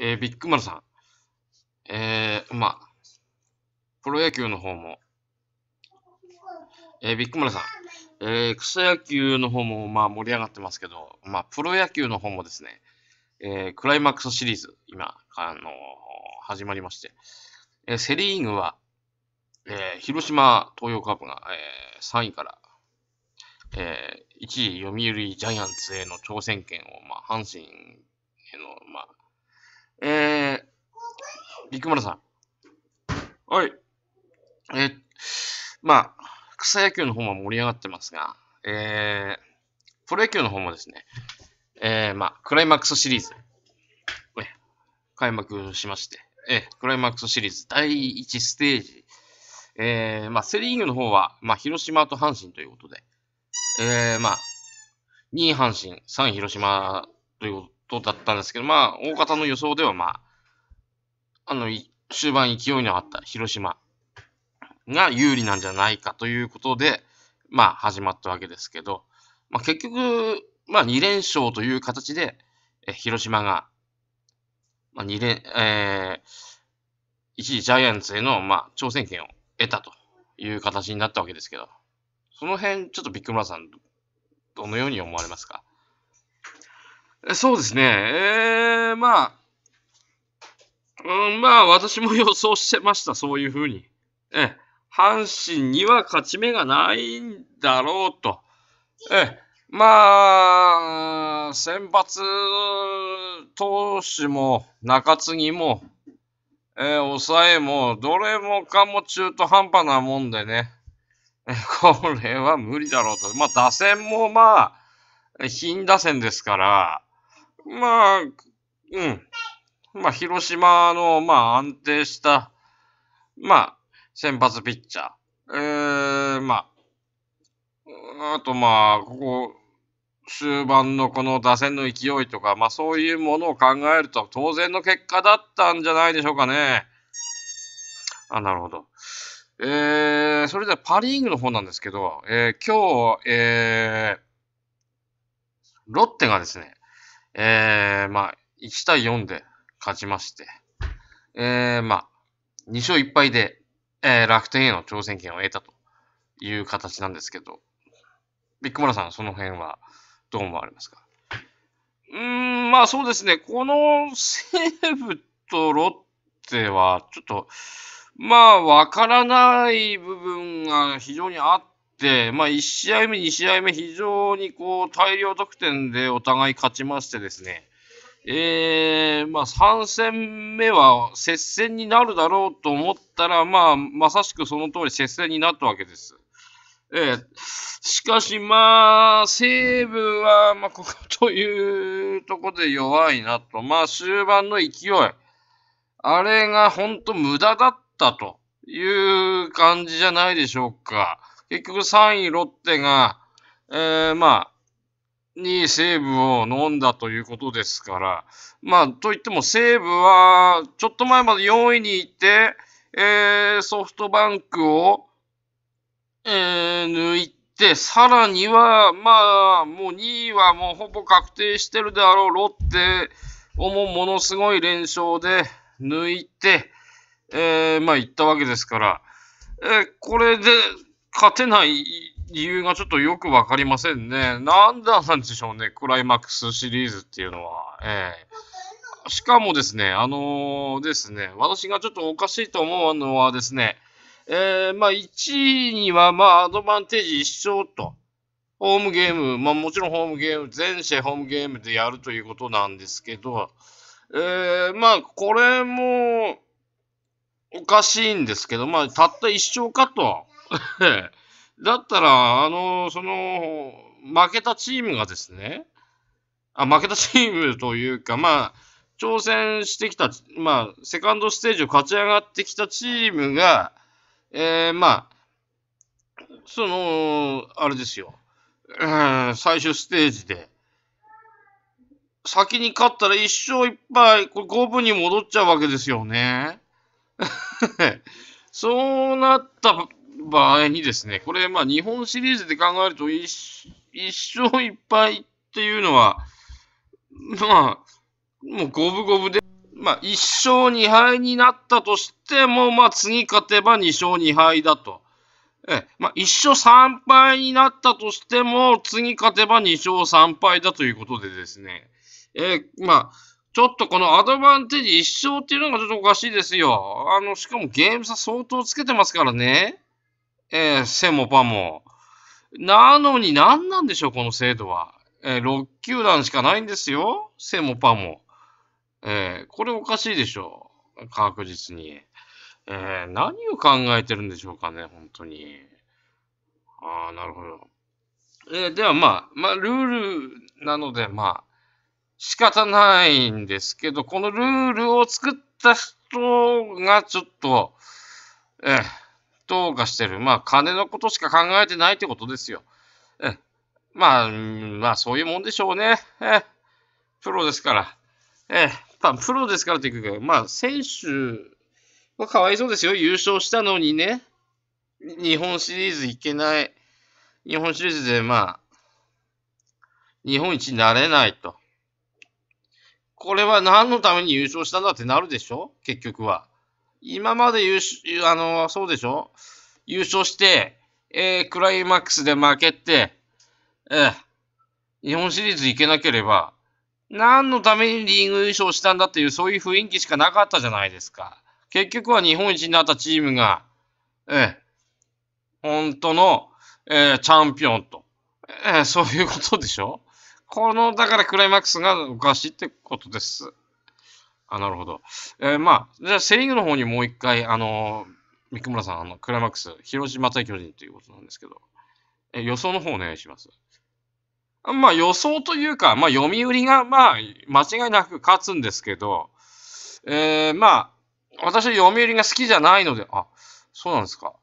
えー、ビッグマルさん。えー、まあ、プロ野球の方も、えー、ビッグマルさん。えー、草野球の方も、まあ、盛り上がってますけど、まあ、プロ野球の方もですね、えー、クライマックスシリーズ、今、あのー、始まりまして、えー、セリーグは、えー、広島東洋カープが、えー、3位から、えー、1位読売ジャイアンツへの挑戦権を、まあ、阪神への、まあ、えー、ビッグマラさん。はい。えまあ、草野球の方も盛り上がってますが、えー、プロ野球の方もですね、えー、まあ、クライマックスシリーズ、えれ。開幕しまして、えー、クライマックスシリーズ第1ステージ、えー、まあ、セリーグの方は、まあ、広島と阪神ということで、えー、まあ、2位阪神、3位広島ということとだったんですけど、まあ、大方の予想では、まあ、あの、終盤勢いのあった広島が有利なんじゃないかということで、まあ、始まったわけですけど、まあ、結局、まあ、2連勝という形で、え広島が、まあ、2連、えー、一時ジャイアンツへの、まあ、挑戦権を得たという形になったわけですけど、その辺、ちょっとビッグマラさん、どのように思われますかそうですね。えー、まあ、うん、まあ、私も予想してました、そういうふうに。ええ、阪神には勝ち目がないんだろうと。ええ、まあ、先発投手も中継ぎも、えー、抑えも、どれもかも中途半端なもんでね、これは無理だろうと。まあ、打線もまあ、品打線ですから、まあ、うん。まあ、広島の、まあ、安定した、まあ、先発ピッチャー。ええー、まあ、あとまあ、ここ、終盤のこの打線の勢いとか、まあそういうものを考えると当然の結果だったんじゃないでしょうかね。あ、なるほど。えー、それではパリーグの方なんですけど、えー、今日、えー、ロッテがですね、えー、まあ、1対4で勝ちまして、えー、まあ、2勝1敗で、えー、楽天への挑戦権を得たという形なんですけど、ビッグモラさん、その辺はどう思われますかうーん、まあそうですね、この西武とロッテは、ちょっと、まあ、わからない部分が非常にあっ、まあ、1試合目、2試合目、非常にこう大量得点でお互い勝ちましてですね、えー、まあ、3戦目は接戦になるだろうと思ったら、まあ、まさしくその通り接戦になったわけです。えー、しかし、まあ、西武は、まあ、ここというとこで弱いなと。まあ、終盤の勢い。あれが本当無駄だったという感じじゃないでしょうか。結局3位ロッテが、えー、まあ、2位西武を飲んだということですから、まあ、といっても西武は、ちょっと前まで4位にいて、えー、ソフトバンクを、えー、抜いて、さらには、まあ、もう2位はもうほぼ確定してるであろうロッテをもものすごい連勝で抜いて、えー、まあ、いったわけですから、えー、これで、勝てない理由がちょっとよくわかりませんね。なんだなんでしょうね、クライマックスシリーズっていうのは。えー、しかもですね、あのー、ですね、私がちょっとおかしいと思うのはですね、えー、まあ1位にはまあアドバンテージ1勝と、ホームゲーム、まあもちろんホームゲーム、全試合ホームゲームでやるということなんですけど、えー、まあこれもおかしいんですけど、まあたった1勝かと。だったら、あの、その、負けたチームがですね、あ、負けたチームというか、まあ、挑戦してきた、まあ、セカンドステージを勝ち上がってきたチームが、えー、まあ、その、あれですよ、うん、最終ステージで、先に勝ったら一生いっぱい、これ5分に戻っちゃうわけですよね。そうなった場合にですね、これ、まあ、日本シリーズで考えると一、一勝一敗っていうのは、まあ、もう五分五分で、まあ、1勝2敗になったとしても、まあ、次勝てば2勝2敗だと。えまあ、1勝3敗になったとしても、次勝てば2勝3敗だということでですね。えまあ、ちょっとこのアドバンテージ一勝っていうのがちょっとおかしいですよ。あの、しかもゲーム差相当つけてますからね。えー、セもパも。なのに何なんでしょう、この制度は。えー、6球団しかないんですよ。セもパも。えー、これおかしいでしょう。確実に。えー、何を考えてるんでしょうかね、本当に。ああ、なるほど。えー、ではまあ、まあ、ルールなので、まあ、仕方ないんですけど、このルールを作った人がちょっと、えー、人がしてる。まあ、金のことしか考えてないってことですよ。えまあ、まあ、そういうもんでしょうね。えプロですから。えまあ、プロですからって言うけど、まあ、選手はかわいそうですよ。優勝したのにね。日本シリーズいけない。日本シリーズで、まあ、日本一になれないと。これは何のために優勝したんだってなるでしょ結局は。今まで優勝、あの、そうでしょ優勝して、えー、クライマックスで負けて、えー、日本シリーズ行けなければ、何のためにリーグ優勝したんだっていう、そういう雰囲気しかなかったじゃないですか。結局は日本一になったチームが、えー、本当の、えー、チャンピオンと、えー、そういうことでしょこの、だからクライマックスがおかしいってことです。あ、なるほど。えー、まあ、じゃあセリーグの方にもう一回、あのー、三村さん、あの、クライマックス、広島対巨人ということなんですけど、えー、予想の方お願いします。まあ、予想というか、まあ、読売が、まあ、間違いなく勝つんですけど、えー、まあ、私は読売が好きじゃないので、あ、そうなんですか。